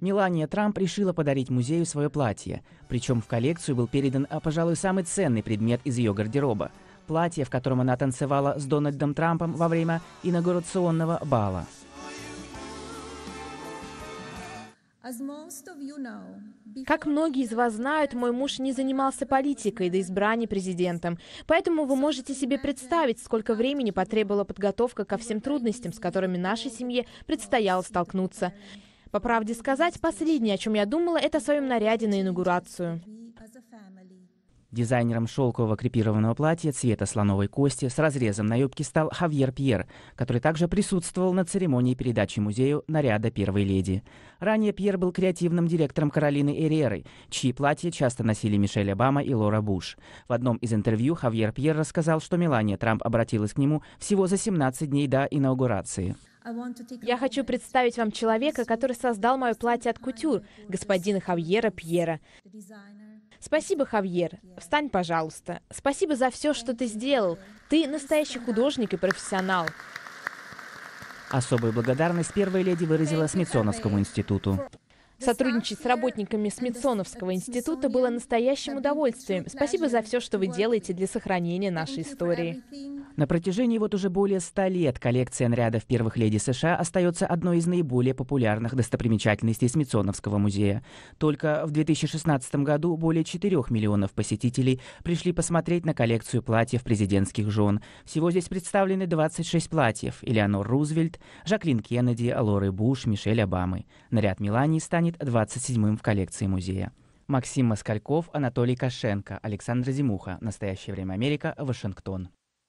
Мелания Трамп решила подарить музею свое платье, причем в коллекцию был передан, а, пожалуй, самый ценный предмет из ее гардероба – платье, в котором она танцевала с Дональдом Трампом во время инаугурационного бала. Как многие из вас знают, мой муж не занимался политикой до избрания президентом, поэтому вы можете себе представить, сколько времени потребовала подготовка ко всем трудностям, с которыми нашей семье предстояло столкнуться. По правде сказать, последнее, о чем я думала, это о своем наряде на инаугурацию. Дизайнером шелкового крепированного платья цвета слоновой кости с разрезом на юбке стал Хавьер Пьер, который также присутствовал на церемонии передачи музею наряда первой леди. Ранее Пьер был креативным директором Каролины Эреры, чьи платья часто носили Мишель Обама и Лора Буш. В одном из интервью Хавьер Пьер рассказал, что Мелания Трамп обратилась к нему всего за 17 дней до инаугурации. Я хочу представить вам человека, который создал мое платье от кутюр, господина Хавьера Пьера. Спасибо, Хавьер. Встань, пожалуйста. Спасибо за все, что ты сделал. Ты настоящий художник и профессионал. Особую благодарность первой леди выразила Смитсоновскому институту. Сотрудничать с работниками Смитсоновского института было настоящим удовольствием. Спасибо за все, что вы делаете для сохранения нашей истории. На протяжении вот уже более ста лет коллекция нарядов первых леди США остается одной из наиболее популярных достопримечательностей Смитсоновского музея. Только в 2016 году более 4 миллионов посетителей пришли посмотреть на коллекцию платьев президентских жен. Всего здесь представлены 26 платьев – Элеонор Рузвельт, Жаклин Кеннеди, Лоры Буш, Мишель Обамы. Наряд Мелании станет 27-м в коллекции музея. Максим Москальков, Анатолий Кошенко, Александр Зимуха. Настоящее время Америка, Вашингтон.